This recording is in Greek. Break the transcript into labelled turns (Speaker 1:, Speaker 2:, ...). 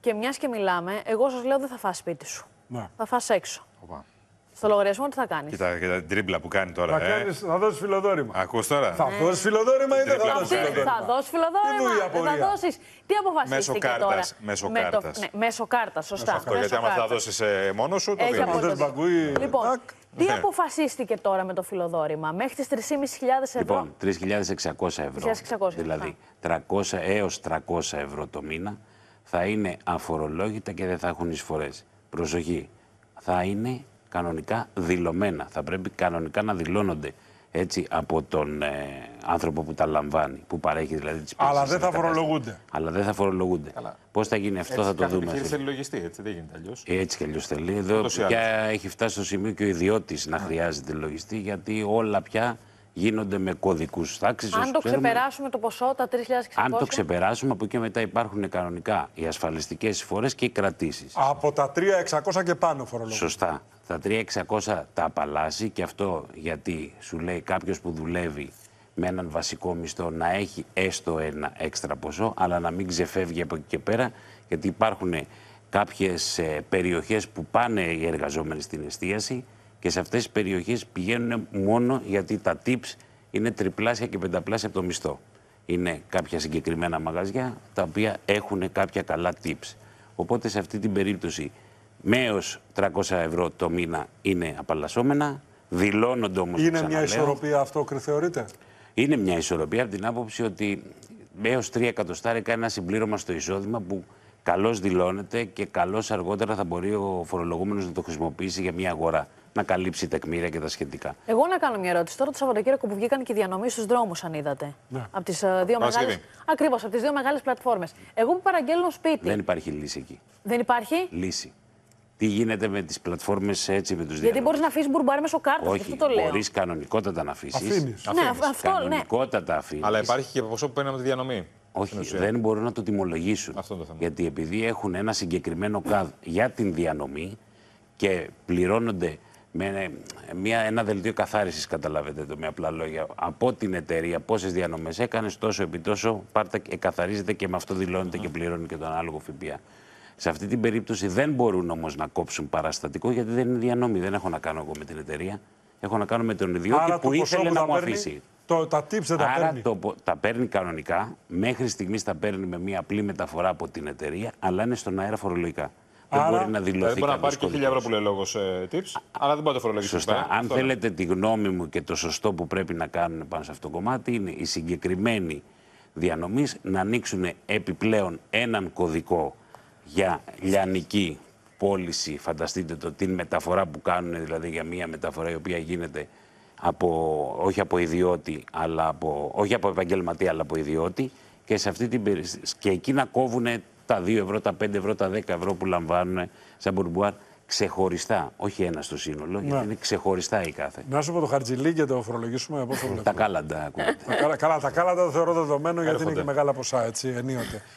Speaker 1: Και μιας και μιλάμε, εγώ σας λέω δεν θα φας σπίτι σου. Ναι. Θα φας έξω. Οπα. Στο λογαριασμό τι θα κάνεις.
Speaker 2: Κοίτα, κοίτα την τρίπλα που κάνει τώρα. Θα, ε. κάνεις, θα δώσεις φιλοδόρημα. Ακούς τώρα. Θα ναι. δώσεις φιλοδόρημα ή δεν θα δώσει φιλοδόρημα. Θα
Speaker 1: δώσει φιλοδόρημα. Δεν θα δώσεις. Τι αποφασίστηκε μέσω τώρα. Μέσω κάρτα. Το... Ναι, μέσω κάρτας, σωστά. Αυτό γιατί άμα θα δώσεις
Speaker 2: ε, μόνος σου, το δίνει.
Speaker 1: Λοιπόν, τι ναι. αποφασίστηκε τώρα με το φιλοδόρημα, μέχρι τις 3.500 ευρώ. Λοιπόν,
Speaker 2: 3.600 ευρώ. Δηλαδή 300 έω 300 ευρώ το μήνα θα είναι αφορολόγητα και δεν θα έχουν εισφορές. Προσοχή, θα είναι κανονικά δηλωμένα, θα πρέπει κανονικά να δηλώνονται έτσι, από τον ε, άνθρωπο που τα λαμβάνει, που παρέχει δηλαδή τις πληροφορίες. Αλλά δεν θα φορολογούνται. Αλλά δεν θα φορολογούνται. Πώς θα γίνει αυτό, θα το δούμε. Έτσι θέλει λογιστή, έτσι δεν γίνεται αλλιώς. Έτσι κι αλλιώς θέλει. Εδώ πια έχει φτάσει στο σημείο και ο ιδιώτης να ναι. χρειάζεται λογιστή, γιατί όλα πια γίνονται με κωδικούς τάξη. Αν το ξεπεράσουμε
Speaker 1: το ποσό, τα 3.600. Αν το
Speaker 2: ξεπεράσουμε, από εκεί μετά υπάρχουν κανονικά οι ασφαλιστικές εισφορές και οι κρατήσεις.
Speaker 1: Από τα 3.600 και πάνω φορολογούν.
Speaker 2: Σωστά. Τα 3.600 τα απαλλάσσει και αυτό γιατί σου λέει κάποιος που δουλεύει με έναν βασικό μισθό να έχει έστω ένα έξτρα ποσό, αλλά να μην ξεφεύγει από εκεί και πέρα, γιατί υπάρχουν κάποιες ε, περιοχές που πάνε οι εργαζόμενοι στην εστίαση, και σε αυτές τις περιοχές πηγαίνουν μόνο γιατί τα tips είναι τριπλάσια και πενταπλάσια από το μισθό. Είναι κάποια συγκεκριμένα μαγαζιά τα οποία έχουν κάποια καλά tips. Οπότε σε αυτή την περίπτωση μέως 300 ευρώ το μήνα είναι απαλλασσόμενα, δηλώνονται όμως... Είναι μια ισορροπία αυτό, θεωρείτε? Είναι μια ισορροπία από την άποψη ότι έως 3 εκατοστάρικα ένα συμπλήρωμα στο εισόδημα που καλώς δηλώνεται και καλώς αργότερα θα μπορεί ο φορολογούμενος να το χρησιμοποιήσει για μια αγορά να καλύψει τεκμήρια και τα σχετικά.
Speaker 1: Εγώ να κάνω μια ερώτηση. Τώρα το Σαββατοκύριακο που βγήκαν και οι διανομή στους δρόμους, αν είδατε. Ναι. Από τις ε, δύο μεγάλες. Ακριβώς, από τις δύο μεγάλες πλατφόρμες. Εγώ που παραγγέλνω σπίτι.
Speaker 2: Δεν υπάρχει λύση εκεί. Δεν υπάρχει. Λύση. Τι γίνεται με τις πλατφόρμες έτσι, με τους διανομή. Γιατί
Speaker 1: μπορείς να αφήσεις μπουρμπάρι μέσω κάρτας. Όχι, αυτό το λέω. Μπορείς
Speaker 2: κανονικότατα να αφήσεις. Ναι, αυτό ναι. Κανονικότατα ναι. αφήνεις. Αλλά υπάρχει και ποσό που παίρνει από τη διανομή. Όχι, δεν μπορούν να το τιμολογήσουν. Αυτό το θέμα. Γιατί επειδή έχουν ένα συγκεκριμένο καδ για την διανομή και πληρώνονται με ε, μια, ένα δελτίο καθάρισης, καταλάβετε το με απλά λόγια. Από την εταιρεία πόσες διανομές έκανες, τόσο επί τόσο, πάρτε, ε, καθαρίζετε και με αυτό δηλώνετε και πληρώνει και τον ανάλογο ΦΠΑ. Σε αυτή την περίπτωση δεν μπορούν όμως να κόψουν παραστατικό γιατί δεν είναι διανόμη. Δεν έχω να κάνω εγώ με την εταιρεία. Έχω να κάνω με τον ιδιότητα που ήθελε να μου αφήσει. Το, τα tips Άρα τα παίρνει. Το, τα παίρνει κανονικά. Μέχρι στιγμής τα παίρνει με μια απλή μεταφορά από την εταιρεία, αλλά είναι στον αέρα φορολογικά δεν μπορεί να δηλαδή, δηλωθεί. Δηλαδή μπορεί να πάρει και 1000 ευρώ που λέει λόγος ε, tips, αλλά δεν μπορεί να το φορολογήσει. Σωστά. Αν θέλετε τη γνώμη μου και το σωστό που πρέπει να κάνουν πάνω σε αυτό το κομμάτι είναι οι συγκεκριμένοι διανομής να ανοίξουν επιπλέον έναν κωδικό για λιανική πώληση. Φανταστείτε το, την μεταφορά που κάνουν, δηλαδή για μια μεταφορά η οποία γίνεται από, όχι από ιδιώτη, αλλά από, όχι από επαγγελματία, αλλά από ιδιώτη. Και, σε αυτή την, και εκεί να κόβουν τα 2 ευρώ, τα 5 ευρώ, τα 10 ευρώ που λαμβάνουν σαν μπουρμπουάρ ξεχωριστά. Όχι ένα στο σύνολο, γιατί ναι. είναι ξεχωριστά η κάθε. Να σου πω το χαρτζιλί και το φορολογήσουμε από το Τα κάλαντα ακούγεται. τα, καλά, τα κάλαντα το θεωρώ δεδομένο γιατί είναι και μεγάλα ποσά, έτσι, ενίοτε.